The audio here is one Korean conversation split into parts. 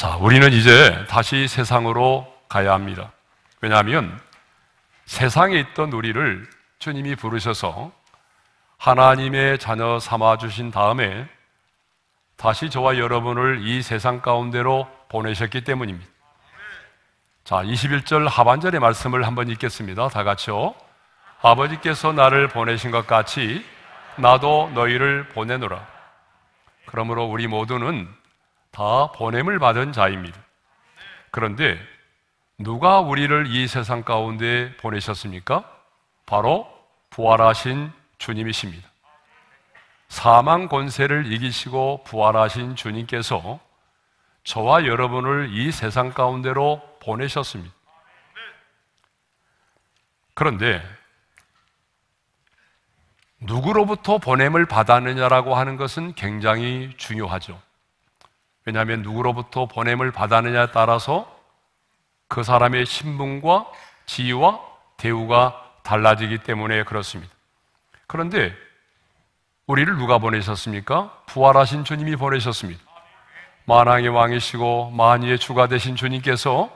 자, 우리는 이제 다시 세상으로 가야 합니다. 왜냐하면 세상에 있던 우리를 주님이 부르셔서 하나님의 자녀 삼아 주신 다음에 다시 저와 여러분을 이 세상 가운데로 보내셨기 때문입니다. 자, 21절 하반절의 말씀을 한번 읽겠습니다. 다 같이요. 아버지께서 나를 보내신 것 같이 나도 너희를 보내노라. 그러므로 우리 모두는 다 보냄을 받은 자입니다. 그런데 누가 우리를 이 세상 가운데 보내셨습니까? 바로 부활하신 주님이십니다. 사망 권세를 이기시고 부활하신 주님께서 저와 여러분을 이 세상 가운데로 보내셨습니다. 그런데 누구로부터 보냄을 받았느냐라고 하는 것은 굉장히 중요하죠. 왜냐하면 누구로부터 보냄을 받았느냐에 따라서 그 사람의 신분과 지위와 대우가 달라지기 때문에 그렇습니다. 그런데 우리를 누가 보내셨습니까? 부활하신 주님이 보내셨습니다. 만왕의 왕이시고 만유의 주가 되신 주님께서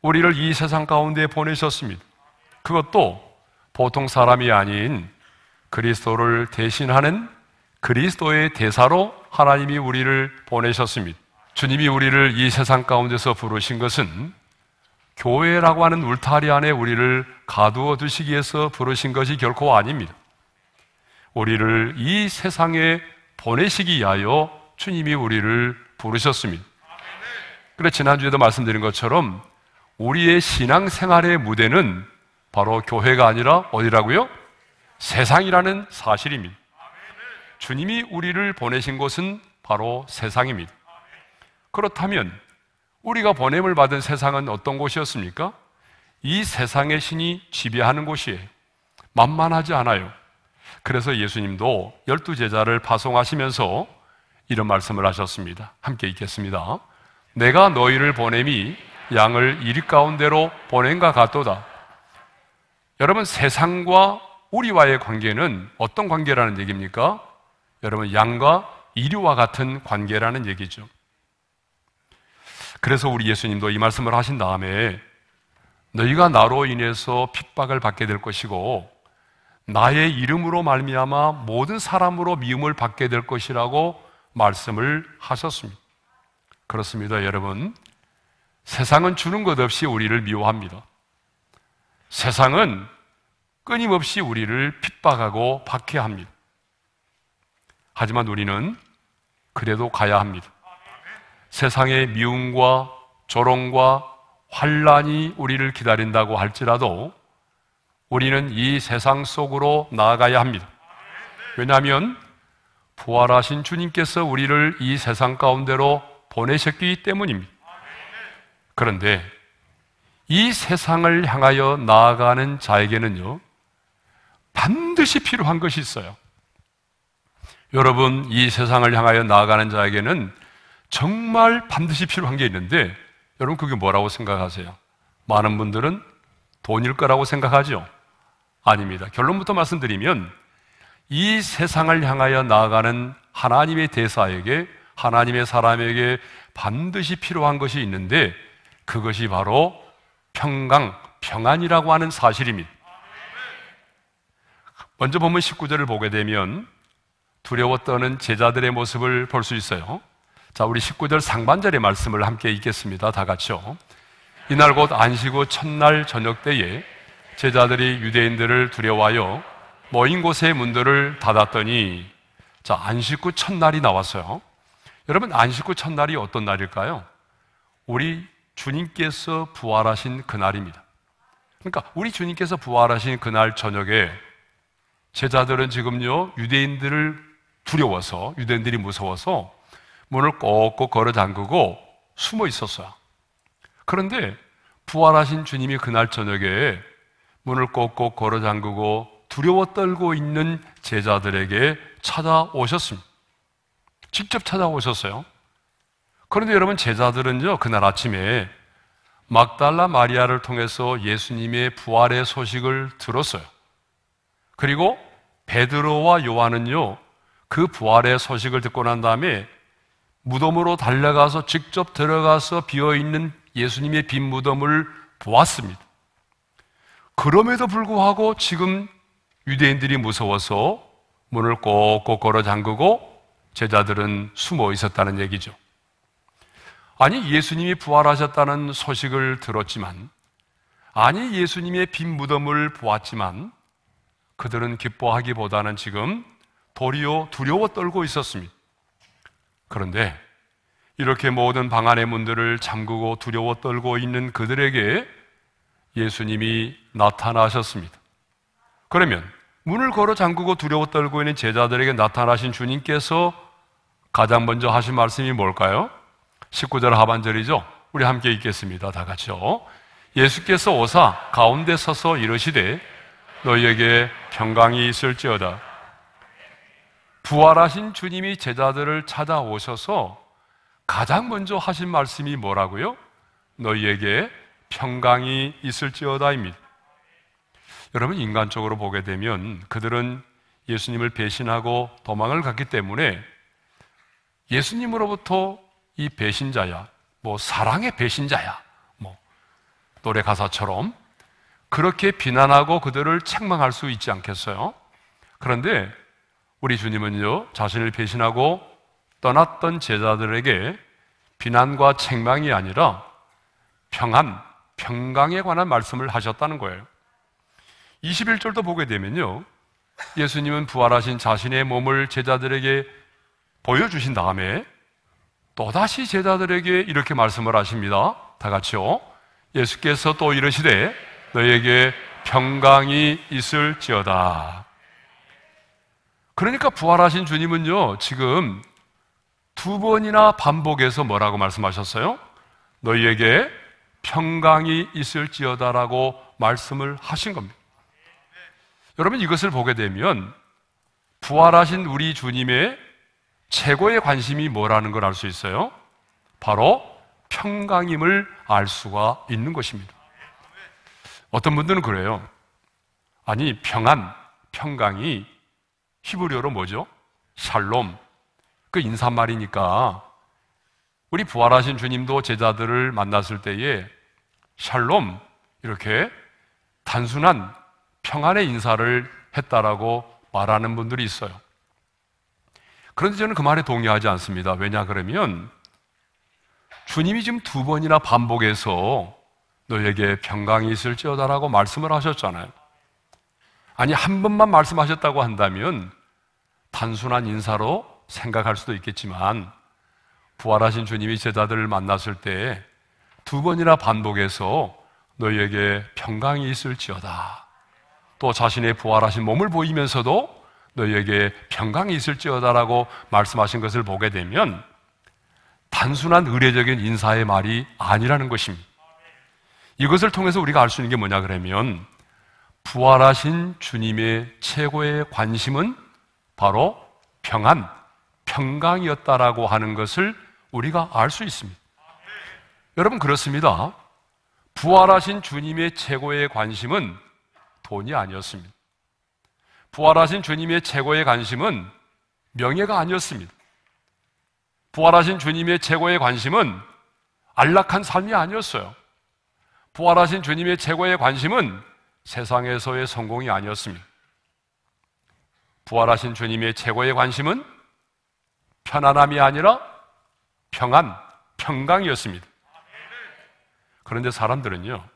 우리를 이 세상 가운데 보내셨습니다. 그것도 보통 사람이 아닌 그리스도를 대신하는 그리스도의 대사로 하나님이 우리를 보내셨습니다. 주님이 우리를 이 세상 가운데서 부르신 것은 교회라고 하는 울타리 안에 우리를 가두어 두시기 위해서 부르신 것이 결코 아닙니다. 우리를 이 세상에 보내시기 위하여 주님이 우리를 부르셨습니다. 그래 지난주에도 말씀드린 것처럼 우리의 신앙생활의 무대는 바로 교회가 아니라 어디라고요? 세상이라는 사실입니다. 주님이 우리를 보내신 곳은 바로 세상입니다. 그렇다면 우리가 보냄을 받은 세상은 어떤 곳이었습니까? 이 세상의 신이 지배하는 곳이에요. 만만하지 않아요. 그래서 예수님도 열두 제자를 파송하시면서 이런 말씀을 하셨습니다. 함께 읽겠습니다. 내가 너희를 보냄이 양을 이리 가운데로 보낸가 같도다. 여러분 세상과 우리와의 관계는 어떤 관계라는 얘기입니까? 여러분, 양과 이류와 같은 관계라는 얘기죠. 그래서 우리 예수님도 이 말씀을 하신 다음에 너희가 나로 인해서 핍박을 받게 될 것이고 나의 이름으로 말미암아 모든 사람으로 미움을 받게 될 것이라고 말씀을 하셨습니다. 그렇습니다, 여러분. 세상은 주는 것 없이 우리를 미워합니다. 세상은 끊임없이 우리를 핍박하고 박해합니다. 하지만 우리는 그래도 가야 합니다. 세상의 미움과 조롱과 환란이 우리를 기다린다고 할지라도 우리는 이 세상 속으로 나아가야 합니다. 왜냐하면 부활하신 주님께서 우리를 이 세상 가운데로 보내셨기 때문입니다. 그런데 이 세상을 향하여 나아가는 자에게는요, 반드시 필요한 것이 있어요. 여러분, 이 세상을 향하여 나아가는 자에게는 정말 반드시 필요한 게 있는데, 여러분, 그게 뭐라고 생각하세요? 많은 분들은 돈일 거라고 생각하죠? 아닙니다. 결론부터 말씀드리면, 이 세상을 향하여 나아가는 하나님의 대사에게, 하나님의 사람에게 반드시 필요한 것이 있는데, 그것이 바로 평강, 평안이라고 하는 사실입니다. 먼저 보면 19절을 보게 되면 두려워 떠는 제자들의 모습을 볼 수 있어요. 자, 우리 19절 상반절의 말씀을 함께 읽겠습니다. 다 같이요. 이날 곧 안식 후 첫날 저녁 때에 제자들이 유대인들을 두려워하여 모인 곳의 문들을 닫았더니 자, 안식 후 첫날이 나왔어요. 여러분, 안식 후 첫날이 어떤 날일까요? 우리 주님께서 부활하신 그날입니다. 그러니까 우리 주님께서 부활하신 그날 저녁에 제자들은 지금요, 유대인들을 두려워서 유대인들이 무서워서 문을 꼭꼭 걸어 잠그고 숨어 있었어요. 그런데 부활하신 주님이 그날 저녁에 문을 꼭꼭 걸어 잠그고 두려워 떨고 있는 제자들에게 찾아오셨습니다. 직접 찾아오셨어요. 그런데 여러분 제자들은요 그날 아침에 막달라 마리아를 통해서 예수님의 부활의 소식을 들었어요. 그리고 베드로와 요한은요 그 부활의 소식을 듣고 난 다음에 무덤으로 달려가서 직접 들어가서 비어 있는 예수님의 빈 무덤을 보았습니다. 그럼에도 불구하고 지금 유대인들이 무서워서 문을 꼭꼭 걸어 잠그고 제자들은 숨어 있었다는 얘기죠. 아니, 예수님이 부활하셨다는 소식을 들었지만, 아니, 예수님의 빈 무덤을 보았지만, 그들은 기뻐하기보다는 지금 도리어 두려워 떨고 있었습니다. 그런데 이렇게 모든 방 안의 문들을 잠그고 두려워 떨고 있는 그들에게 예수님이 나타나셨습니다. 그러면 문을 걸어 잠그고 두려워 떨고 있는 제자들에게 나타나신 주님께서 가장 먼저 하신 말씀이 뭘까요? 19절 하반절이죠. 우리 함께 읽겠습니다. 다 같이요. 예수께서 오사 가운데 서서 이르시되 너희에게 평강이 있을지어다. 부활하신 주님이 제자들을 찾아오셔서 가장 먼저 하신 말씀이 뭐라고요? 너희에게 평강이 있을지어다입니다. 여러분 인간적으로 보게 되면 그들은 예수님을 배신하고 도망을 갔기 때문에 예수님으로부터 이 배신자야, 뭐 사랑의 배신자야, 뭐 노래 가사처럼 그렇게 비난하고 그들을 책망할 수 있지 않겠어요? 그런데 우리 주님은요, 자신을 배신하고 떠났던 제자들에게 비난과 책망이 아니라 평안, 평강에 관한 말씀을 하셨다는 거예요. 21절도 보게 되면요. 예수님은 부활하신 자신의 몸을 제자들에게 보여주신 다음에 또다시 제자들에게 이렇게 말씀을 하십니다. 다 같이요. 예수께서 또 이르시되 너에게 평강이 있을지어다. 그러니까 부활하신 주님은요, 지금 두 번이나 반복해서 뭐라고 말씀하셨어요? 너희에게 평강이 있을지어다라고 말씀을 하신 겁니다. 여러분 이것을 보게 되면 부활하신 우리 주님의 최고의 관심이 뭐라는 걸 알 수 있어요? 바로 평강임을 알 수가 있는 것입니다. 어떤 분들은 그래요. 아니, 평안, 평강이 히브리어로 뭐죠? 샬롬. 그 인사말이니까 우리 부활하신 주님도 제자들을 만났을 때에 샬롬 이렇게 단순한 평안의 인사를 했다라고 말하는 분들이 있어요. 그런데 저는 그 말에 동의하지 않습니다. 왜냐 그러면 주님이 지금 두 번이나 반복해서 너에게 평강이 있을지어다라고 말씀을 하셨잖아요. 아니, 한 번만 말씀하셨다고 한다면 단순한 인사로 생각할 수도 있겠지만 부활하신 주님이 제자들을 만났을 때 두 번이나 반복해서 너희에게 평강이 있을지어다. 또 자신의 부활하신 몸을 보이면서도 너희에게 평강이 있을지어다라고 말씀하신 것을 보게 되면 단순한 의례적인 인사의 말이 아니라는 것입니다. 이것을 통해서 우리가 알 수 있는 게 뭐냐 그러면 부활하신 주님의 최고의 관심은 바로 평안, 평강이었다라고 하는 것을 우리가 알 수 있습니다. 여러분 그렇습니다. 부활하신 주님의 최고의 관심은 돈이 아니었습니다. 부활하신 주님의 최고의 관심은 명예가 아니었습니다. 부활하신 주님의 최고의 관심은 안락한 삶이 아니었어요. 부활하신 주님의 최고의 관심은 세상에서의 성공이 아니었습니다. 부활하신 주님의 최고의 관심은 편안함이 아니라 평안, 평강이었습니다. 그런데 사람들은요,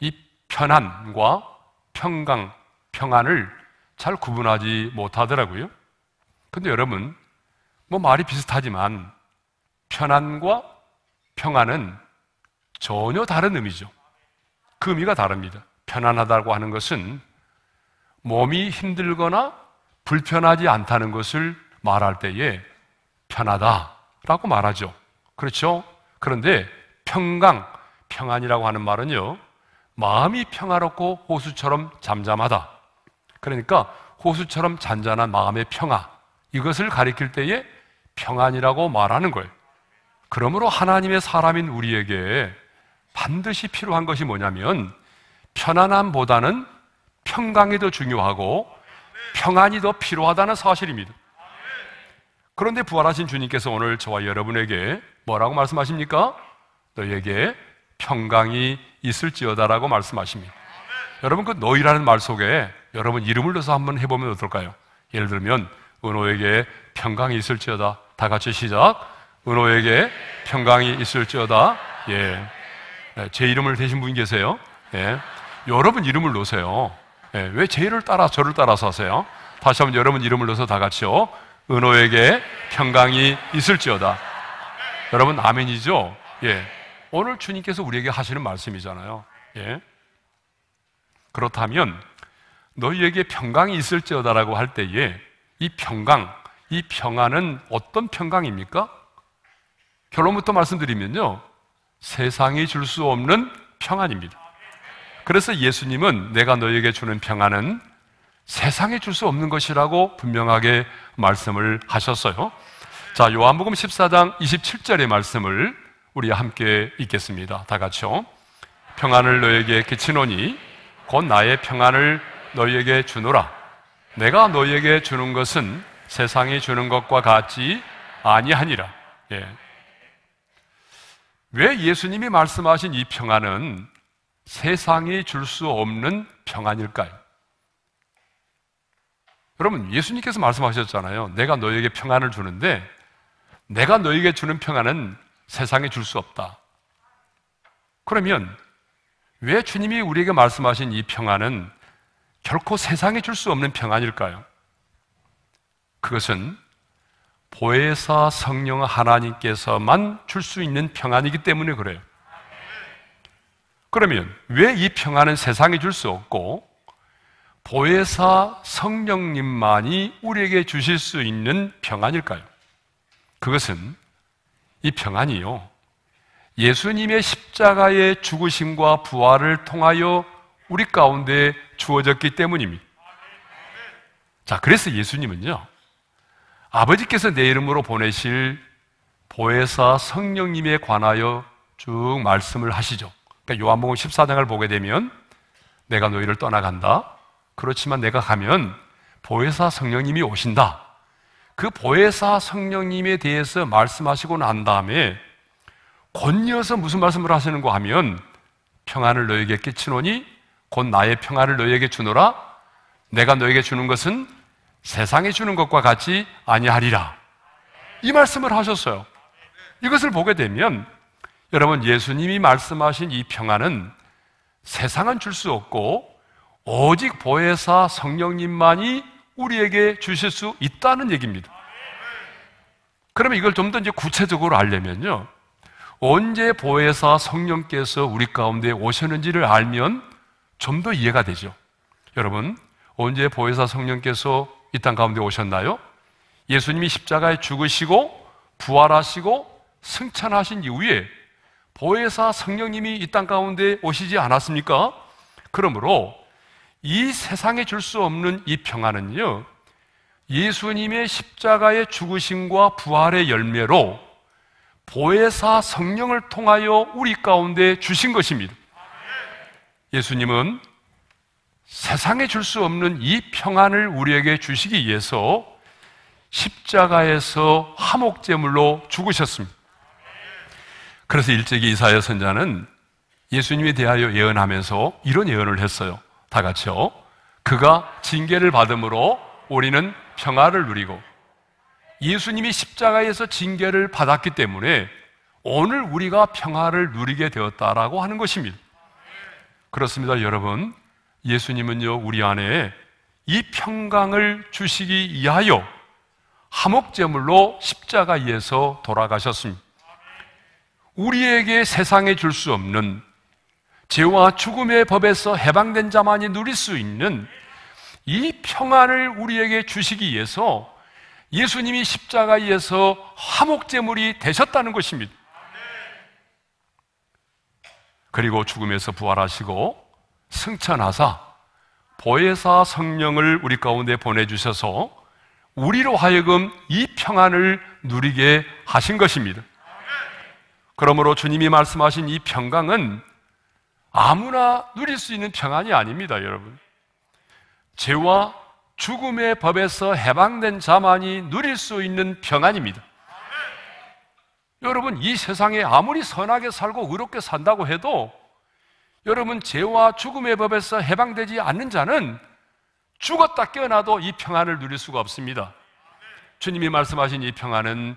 이 편안과 평강, 평안을 잘 구분하지 못하더라고요. 근데 여러분, 뭐 말이 비슷하지만 편안과 평안은 전혀 다른 의미죠. 그 의미가 다릅니다. 편안하다고 하는 것은 몸이 힘들거나 불편하지 않다는 것을 말할 때에 편하다라고 말하죠. 그렇죠? 그런데 평강, 평안이라고 하는 말은요, 마음이 평화롭고 호수처럼 잠잠하다. 그러니까 호수처럼 잔잔한 마음의 평화, 이것을 가리킬 때에 평안이라고 말하는 거예요. 그러므로 하나님의 사람인 우리에게 반드시 필요한 것이 뭐냐면 편안함보다는 평강이 더 중요하고 평안이 더 필요하다는 사실입니다. 그런데 부활하신 주님께서 오늘 저와 여러분에게 뭐라고 말씀하십니까? 너에게 평강이 있을지어다라고 말씀하십니다. 여러분 그 너희라는 말 속에 여러분 이름을 넣어서 한번 해보면 어떨까요? 예를 들면 은호에게 평강이 있을지어다 다 같이 시작 은호에게 평강이 있을지어다 예. 네, 제 이름을 대신 분 계세요 예. 여러분 이름을 넣으세요. 네, 예, 왜 제를 따라 저를 따라서 세요 다시 한번 여러분 이름을 넣어서 다 같이요. 은호에게 평강이 있을지어다. 여러분 아멘이죠? 예. 오늘 주님께서 우리에게 하시는 말씀이잖아요. 예. 그렇다면 너희에게 평강이 있을지어다라고 할 때에 이 평강, 이 평안은 어떤 평강입니까? 결론부터 말씀드리면요. 세상이 줄 수 없는 평안입니다. 그래서 예수님은 내가 너에게 주는 평안은 세상에 줄 수 없는 것이라고 분명하게 말씀을 하셨어요. 자, 요한복음 14장 27절의 말씀을 우리 함께 읽겠습니다. 다 같이요. 평안을 너에게 끼치노니 곧 나의 평안을 너에게 주노라. 내가 너에게 주는 것은 세상이 주는 것과 같지 아니하니라. 예. 왜 예수님이 말씀하신 이 평안은 세상이 줄 수 없는 평안일까요? 여러분, 예수님께서 말씀하셨잖아요. 내가 너에게 평안을 주는데, 내가 너에게 주는 평안은 세상에 줄 수 없다. 그러면, 왜 주님이 우리에게 말씀하신 이 평안은 결코 세상에 줄 수 없는 평안일까요? 그것은 보혜사 성령 하나님께서만 줄 수 있는 평안이기 때문에 그래요. 그러면 왜 이 평안은 세상에줄 수 없고 보혜사 성령님만이 우리에게 주실 수 있는 평안일까요? 그것은 이 평안이요. 예수님의 십자가의 죽으심과 부활을 통하여 우리 가운데 주어졌기 때문입니다. 자, 그래서 예수님은요. 아버지께서 내 이름으로 보내실 보혜사 성령님에 관하여 쭉 말씀을 하시죠. 그러니까 요한복음 14장을 보게 되면 내가 너희를 떠나간다. 그렇지만 내가 가면 보혜사 성령님이 오신다. 그 보혜사 성령님에 대해서 말씀하시고 난 다음에 곧이어서 무슨 말씀을 하시는 거 하면 평안을 너에게 끼치노니 곧 나의 평안을 너에게 주노라 내가 너에게 주는 것은 세상에 주는 것과 같이 아니하리라 이 말씀을 하셨어요 이것을 보게 되면 여러분, 예수님이 말씀하신 이 평안은 세상은 줄 수 없고 오직 보혜사 성령님만이 우리에게 주실 수 있다는 얘기입니다. 그러면 이걸 좀 더 이제 구체적으로 알려면요. 언제 보혜사 성령께서 우리 가운데 오셨는지를 알면 좀 더 이해가 되죠. 여러분, 언제 보혜사 성령께서 이 땅 가운데 오셨나요? 예수님이 십자가에 죽으시고 부활하시고 승천하신 이후에 보혜사 성령님이 이 땅 가운데 오시지 않았습니까? 그러므로 이 세상에 줄 수 없는 이 평안은요, 예수님의 십자가의 죽으심과 부활의 열매로 보혜사 성령을 통하여 우리 가운데 주신 것입니다. 예수님은 세상에 줄 수 없는 이 평안을 우리에게 주시기 위해서 십자가에서 화목제물로 죽으셨습니다. 그래서 일찍이 이사야 선자는 예수님에 대하여 예언하면서 이런 예언을 했어요. 다 같이요. 그가 징계를 받음으로 우리는 평화를 누리고 예수님이 십자가에서 징계를 받았기 때문에 오늘 우리가 평화를 누리게 되었다라고 하는 것입니다. 그렇습니다, 여러분. 예수님은요, 우리 안에 이 평강을 주시기 위하여 함옥제물로 십자가에서 돌아가셨습니다. 우리에게 세상에 줄 수 없는 죄와 죽음의 법에서 해방된 자만이 누릴 수 있는 이 평안을 우리에게 주시기 위해서 예수님이 십자가에서 화목제물이 되셨다는 것입니다. 그리고 죽음에서 부활하시고 승천하사 보혜사 성령을 우리 가운데 보내주셔서 우리로 하여금 이 평안을 누리게 하신 것입니다. 그러므로 주님이 말씀하신 이 평강은 아무나 누릴 수 있는 평안이 아닙니다, 여러분. 죄와 죽음의 법에서 해방된 자만이 누릴 수 있는 평안입니다. 여러분, 이 세상에 아무리 선하게 살고 의롭게 산다고 해도 여러분, 죄와 죽음의 법에서 해방되지 않는 자는 죽었다 깨어나도 이 평안을 누릴 수가 없습니다. 주님이 말씀하신 이 평안은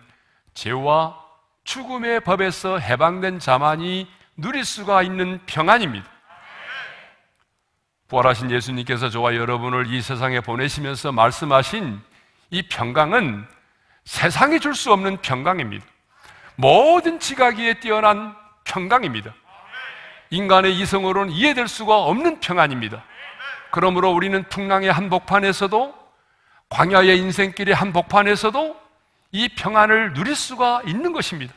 죄와 죽음의 법에서 해방된 자만이 누릴 수가 있는 평안입니다. 부활하신 예수님께서 저와 여러분을 이 세상에 보내시면서 말씀하신 이 평강은 세상이 줄 수 없는 평강입니다. 모든 지각에 뛰어난 평강입니다. 인간의 이성으로는 이해될 수가 없는 평안입니다. 그러므로 우리는 풍랑의 한복판에서도 광야의 인생길의 한복판에서도 이 평안을 누릴 수가 있는 것입니다.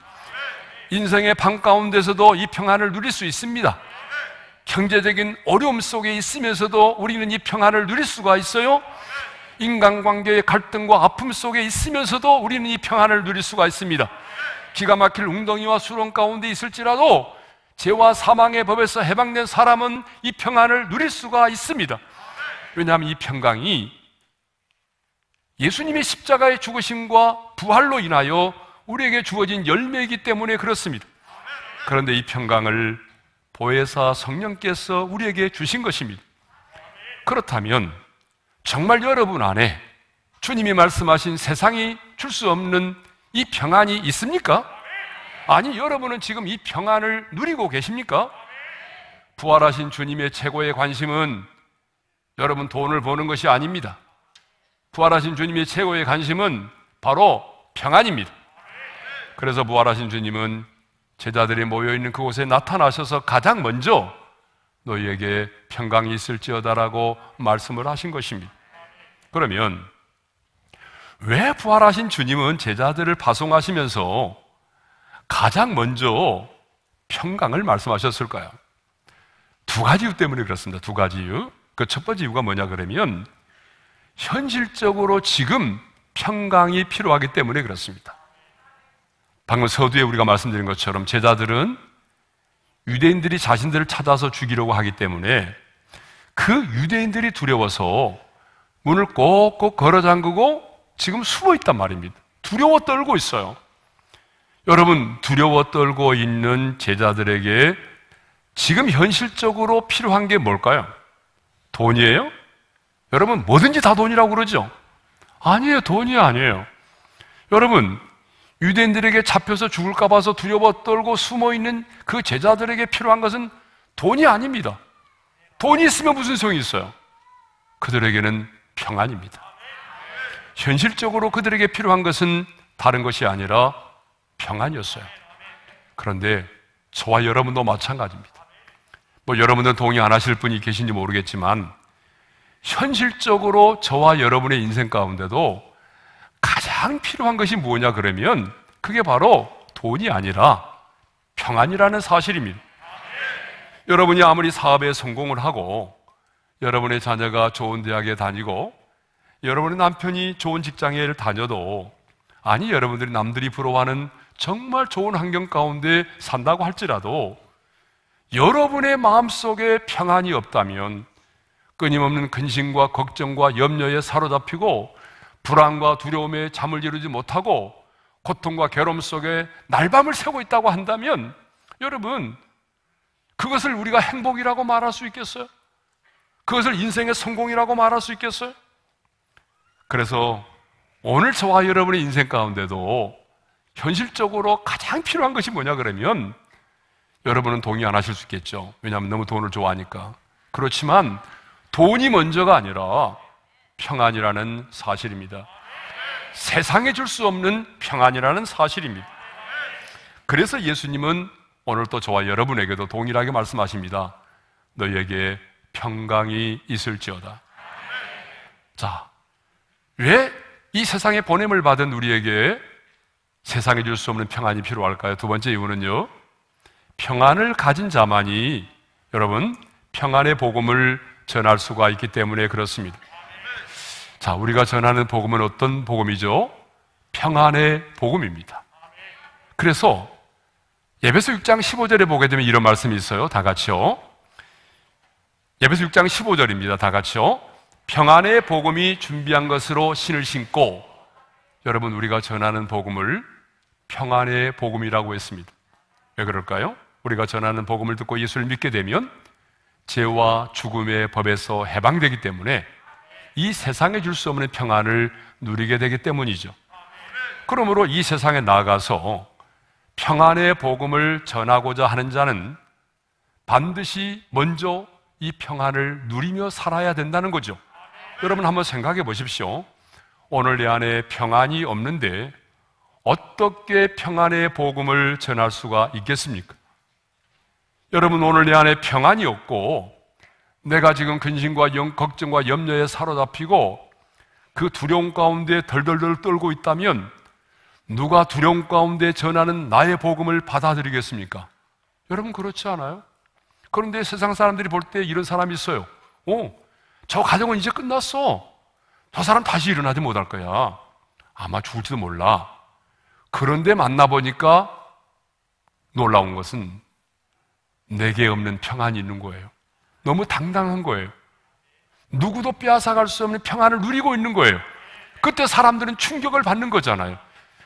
인생의 방 가운데서도 이 평안을 누릴 수 있습니다. 경제적인 어려움 속에 있으면서도 우리는 이 평안을 누릴 수가 있어요. 인간관계의 갈등과 아픔 속에 있으면서도 우리는 이 평안을 누릴 수가 있습니다. 기가 막힐 웅덩이와 수렁 가운데 있을지라도 죄와 사망의 법에서 해방된 사람은 이 평안을 누릴 수가 있습니다. 왜냐하면 이 평강이 예수님의 십자가의 죽으심과 부활로 인하여 우리에게 주어진 열매이기 때문에 그렇습니다. 그런데 이 평강을 보혜사 성령께서 우리에게 주신 것입니다. 그렇다면 정말 여러분 안에 주님이 말씀하신 세상이 줄 수 없는 이 평안이 있습니까? 아니, 여러분은 지금 이 평안을 누리고 계십니까? 부활하신 주님의 최고의 관심은 여러분 돈을 버는 것이 아닙니다. 부활하신 주님의 최고의 관심은 바로 평안입니다. 그래서 부활하신 주님은 제자들이 모여있는 그곳에 나타나셔서 가장 먼저 너희에게 평강이 있을지어다라고 말씀을 하신 것입니다. 그러면 왜 부활하신 주님은 제자들을 파송하시면서 가장 먼저 평강을 말씀하셨을까요? 두 가지 이유 때문에 그렇습니다. 두 가지 이유. 그 첫 번째 이유가 뭐냐 그러면 현실적으로 지금 평강이 필요하기 때문에 그렇습니다. 방금 서두에 우리가 말씀드린 것처럼 제자들은 유대인들이 자신들을 찾아서 죽이려고 하기 때문에 그 유대인들이 두려워서 문을 꼭꼭 걸어 잠그고 지금 숨어 있단 말입니다. 두려워 떨고 있어요. 여러분, 두려워 떨고 있는 제자들에게 지금 현실적으로 필요한 게 뭘까요? 돈이에요? 여러분, 뭐든지 다 돈이라고 그러죠? 아니에요, 돈이 아니에요. 여러분, 유대인들에게 잡혀서 죽을까 봐서 두려워 떨고 숨어 있는 그 제자들에게 필요한 것은 돈이 아닙니다. 돈이 있으면 무슨 소용이 있어요? 그들에게는 평안입니다. 현실적으로 그들에게 필요한 것은 다른 것이 아니라 평안이었어요. 그런데 저와 여러분도 마찬가지입니다. 뭐 여러분은 동의 안 하실 분이 계신지 모르겠지만 현실적으로 저와 여러분의 인생 가운데도 가장 필요한 것이 뭐냐 그러면 그게 바로 돈이 아니라 평안이라는 사실입니다. 여러분이 아무리 사업에 성공을 하고 여러분의 자녀가 좋은 대학에 다니고 여러분의 남편이 좋은 직장에 다녀도 아니 여러분들이 남들이 부러워하는 정말 좋은 환경 가운데 산다고 할지라도 여러분의 마음속에 평안이 없다면 끊임없는 근심과 걱정과 염려에 사로잡히고 불안과 두려움에 잠을 이루지 못하고 고통과 괴로움 속에 날밤을 새고 있다고 한다면 여러분 그것을 우리가 행복이라고 말할 수 있겠어요? 그것을 인생의 성공이라고 말할 수 있겠어요? 그래서 오늘 저와 여러분의 인생 가운데도 현실적으로 가장 필요한 것이 뭐냐 그러면 여러분은 동의 안 하실 수 있겠죠. 왜냐하면 너무 돈을 좋아하니까. 그렇지만 돈이 먼저가 아니라 평안이라는 사실입니다. 세상에 줄 수 없는 평안이라는 사실입니다. 그래서 예수님은 오늘도 저와 여러분에게도 동일하게 말씀하십니다. 너희에게 평강이 있을지어다. 자, 왜 이 세상의 보냄을 받은 우리에게 세상에 줄 수 없는 평안이 필요할까요? 두 번째 이유는요. 평안을 가진 자만이 여러분 평안의 복음을 전할 수가 있기 때문에 그렇습니다. 자, 우리가 전하는 복음은 어떤 복음이죠? 평안의 복음입니다. 그래서 예배소 6장 15절에 보게 되면 이런 말씀이 있어요. 다 같이요. 예배소 6장 15절입니다. 다 같이요. 평안의 복음이 준비한 것으로 신을 신고 여러분 우리가 전하는 복음을 평안의 복음이라고 했습니다. 왜 그럴까요? 우리가 전하는 복음을 듣고 예수를 믿게 되면 죄와 죽음의 법에서 해방되기 때문에 이 세상에 줄 수 없는 평안을 누리게 되기 때문이죠. 그러므로 이 세상에 나가서 평안의 복음을 전하고자 하는 자는 반드시 먼저 이 평안을 누리며 살아야 된다는 거죠. 여러분 한번 생각해 보십시오. 오늘 내 안에 평안이 없는데 어떻게 평안의 복음을 전할 수가 있겠습니까? 여러분 오늘 내 안에 평안이 없고 내가 지금 근심과 영, 걱정과 염려에 사로잡히고 그 두려움 가운데 덜덜덜 떨고 있다면 누가 두려움 가운데 전하는 나의 복음을 받아들이겠습니까? 여러분 그렇지 않아요? 그런데 세상 사람들이 볼 때 이런 사람이 있어요. 어, 저 가정은 이제 끝났어. 저 사람 다시 일어나지 못할 거야. 아마 죽을지도 몰라. 그런데 만나보니까 놀라운 것은 내게 없는 평안이 있는 거예요. 너무 당당한 거예요. 누구도 빼앗아갈 수 없는 평안을 누리고 있는 거예요. 그때 사람들은 충격을 받는 거잖아요.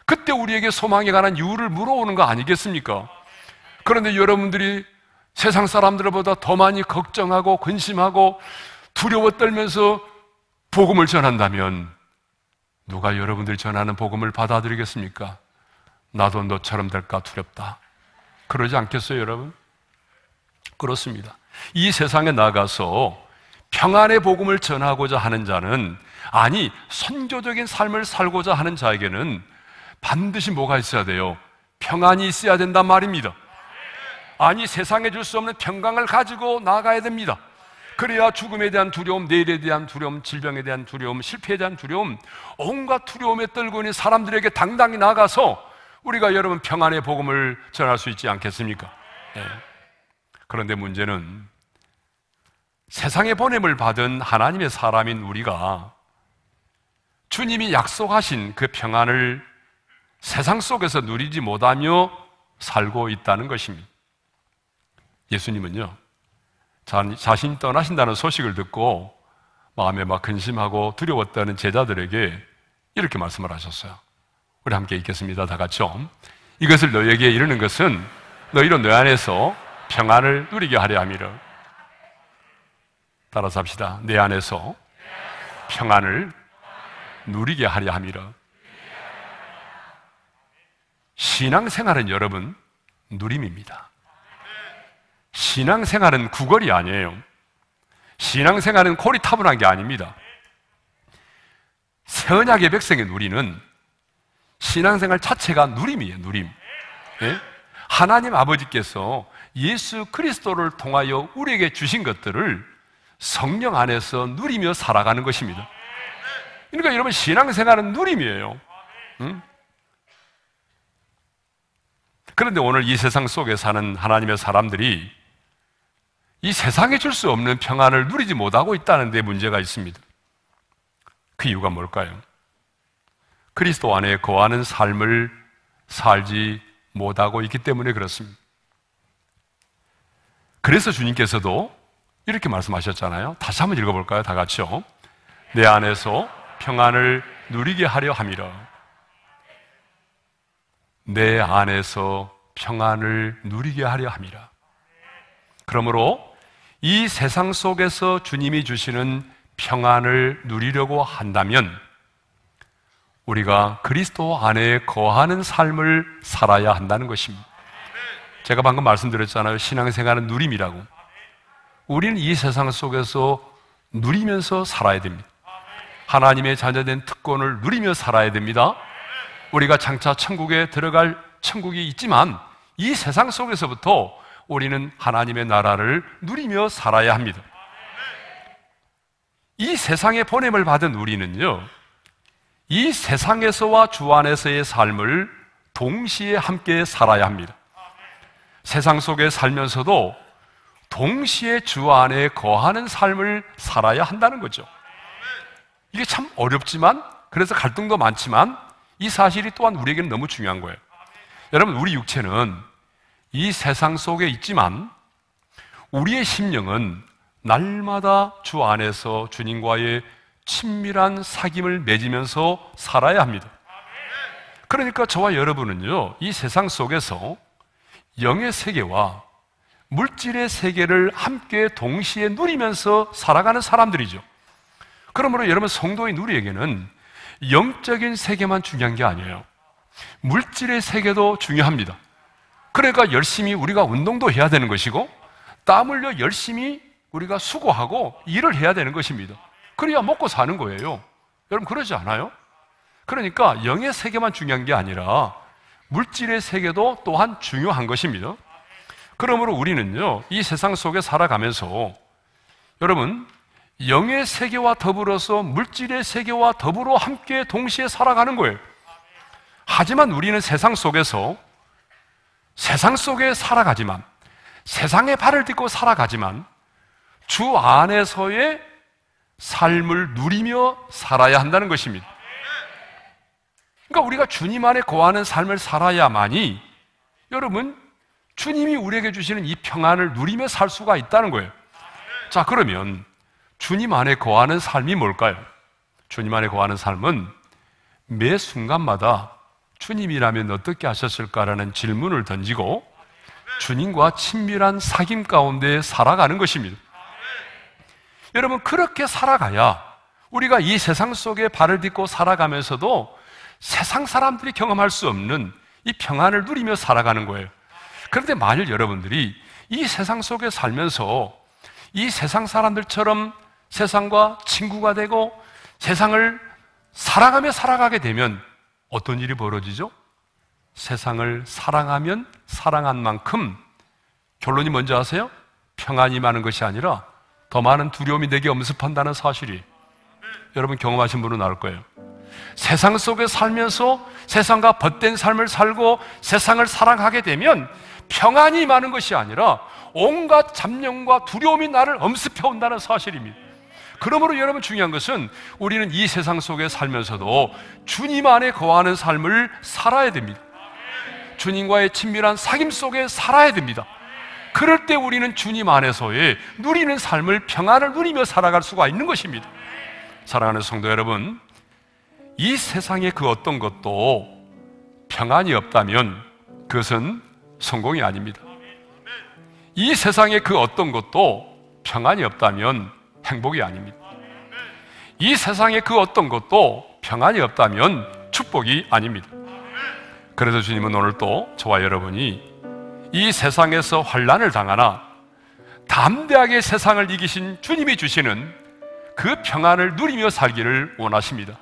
그때 우리에게 소망에 관한 이유를 물어오는 거 아니겠습니까? 그런데 여러분들이 세상 사람들보다 더 많이 걱정하고 근심하고 두려워 떨면서 복음을 전한다면 누가 여러분들 전하는 복음을 받아들이겠습니까? 나도 너처럼 될까 두렵다. 그러지 않겠어요, 여러분? 그렇습니다. 이 세상에 나가서 평안의 복음을 전하고자 하는 자는 아니 선교적인 삶을 살고자 하는 자에게는 반드시 뭐가 있어야 돼요? 평안이 있어야 된단 말입니다. 아니 세상에 줄 수 없는 평강을 가지고 나가야 됩니다. 그래야 죽음에 대한 두려움, 내일에 대한 두려움, 질병에 대한 두려움, 실패에 대한 두려움, 온갖 두려움에 떨고 있는 사람들에게 당당히 나가서 우리가 여러분 평안의 복음을 전할 수 있지 않겠습니까? 네. 그런데 문제는 세상에 보냄을 받은 하나님의 사람인 우리가 주님이 약속하신 그 평안을 세상 속에서 누리지 못하며 살고 있다는 것입니다. 예수님은요, 자신 떠나신다는 소식을 듣고 마음에 막 근심하고 두려웠다는 제자들에게 이렇게 말씀을 하셨어요. 우리 함께 읽겠습니다. 다같이 이것을 너에게 이르는 것은 너희로 너 안에서 평안을 누리게 하려 함이라. 따라서 합시다. 내 안에서 평안을 누리게 하려 함이라. 신앙생활은 여러분 누림입니다. 신앙생활은 구걸이 아니에요. 신앙생활은 콜이 타분한 게 아닙니다. 세약의 백성의 누리는 신앙생활 자체가 누림이에요, 누림. 예? 하나님 아버지께서 예수 그리스도를 통하여 우리에게 주신 것들을 성령 안에서 누리며 살아가는 것입니다. 그러니까 여러분 신앙생활은 누림이에요. 응? 그런데 오늘 이 세상 속에 사는 하나님의 사람들이 이 세상에 줄 수 없는 평안을 누리지 못하고 있다는 데 문제가 있습니다. 그 이유가 뭘까요? 그리스도 안에 거하는 삶을 살지 못하고 있기 때문에 그렇습니다. 그래서 주님께서도 이렇게 말씀하셨잖아요. 다시 한번 읽어볼까요? 다 같이요. 내 안에서 평안을 누리게 하려 함이라. 내 안에서 평안을 누리게 하려 함이라. 그러므로 이 세상 속에서 주님이 주시는 평안을 누리려고 한다면 우리가 그리스도 안에 거하는 삶을 살아야 한다는 것입니다. 제가 방금 말씀드렸잖아요. 신앙생활은 누림이라고. 우리는 이 세상 속에서 누리면서 살아야 됩니다. 하나님의 자녀된 특권을 누리며 살아야 됩니다. 우리가 장차 천국에 들어갈 천국이 있지만 이 세상 속에서부터 우리는 하나님의 나라를 누리며 살아야 합니다. 이세상에 보냄을 받은 우리는요, 이 세상에서와 주 안에서의 삶을 동시에 함께 살아야 합니다. 세상 속에 살면서도 동시에 주 안에 거하는 삶을 살아야 한다는 거죠. 이게 참 어렵지만 그래서 갈등도 많지만 이 사실이 또한 우리에게는 너무 중요한 거예요. 여러분 우리 육체는 이 세상 속에 있지만 우리의 심령은 날마다 주 안에서 주님과의 친밀한 사귐을 맺으면서 살아야 합니다. 그러니까 저와 여러분은요, 이 세상 속에서 영의 세계와 물질의 세계를 함께 동시에 누리면서 살아가는 사람들이죠. 그러므로 여러분 성도인 우리에게는 영적인 세계만 중요한 게 아니에요. 물질의 세계도 중요합니다. 그러니까 열심히 우리가 운동도 해야 되는 것이고 땀 흘려 열심히 우리가 수고하고 일을 해야 되는 것입니다. 그래야 먹고 사는 거예요. 여러분 그러지 않아요? 그러니까 영의 세계만 중요한 게 아니라 물질의 세계도 또한 중요한 것입니다. 그러므로 우리는요, 이 세상 속에 살아가면서 여러분, 영의 세계와 더불어서 물질의 세계와 더불어 함께 동시에 살아가는 거예요. 하지만 우리는 세상 속에서 세상 속에 살아가지만 세상의 발을 딛고 살아가지만 주 안에서의 삶을 누리며 살아야 한다는 것입니다. 그러니까 우리가 주님 안에 거하는 삶을 살아야만이 여러분 주님이 우리에게 주시는 이 평안을 누리며 살 수가 있다는 거예요. 자, 그러면 주님 안에 거하는 삶이 뭘까요? 주님 안에 거하는 삶은 매 순간마다 주님이라면 어떻게 하셨을까라는 질문을 던지고 주님과 친밀한 사귐 가운데 살아가는 것입니다. 여러분, 그렇게 살아가야 우리가 이 세상 속에 발을 딛고 살아가면서도 세상 사람들이 경험할 수 없는 이 평안을 누리며 살아가는 거예요. 그런데 만일 여러분들이 이 세상 속에 살면서 이 세상 사람들처럼 세상과 친구가 되고 세상을 사랑하며 살아가게 되면 어떤 일이 벌어지죠? 세상을 사랑하면 사랑한 만큼 결론이 뭔지 아세요? 평안이 많은 것이 아니라 더 많은 두려움이 내게 엄습한다는 사실이 여러분 경험하신 분은 알 거예요. 세상 속에 살면서 세상과 벗된 삶을 살고 세상을 사랑하게 되면 평안이 많은 것이 아니라 온갖 잡념과 두려움이 나를 엄습해 온다는 사실입니다. 그러므로 여러분 중요한 것은 우리는 이 세상 속에 살면서도 주님 안에 거하는 삶을 살아야 됩니다. 주님과의 친밀한 사귐 속에 살아야 됩니다. 그럴 때 우리는 주님 안에서의 누리는 삶을 평안을 누리며 살아갈 수가 있는 것입니다. 사랑하는 성도 여러분, 이 세상의 그 어떤 것도 평안이 없다면 그것은 성공이 아닙니다. 이 세상의 그 어떤 것도 평안이 없다면 행복이 아닙니다. 이 세상의 그 어떤 것도 평안이 없다면 축복이 아닙니다. 그래서 주님은 오늘 또 저와 여러분이 이 세상에서 환란을 당하나 담대하게 세상을 이기신 주님이 주시는 그 평안을 누리며 살기를 원하십니다.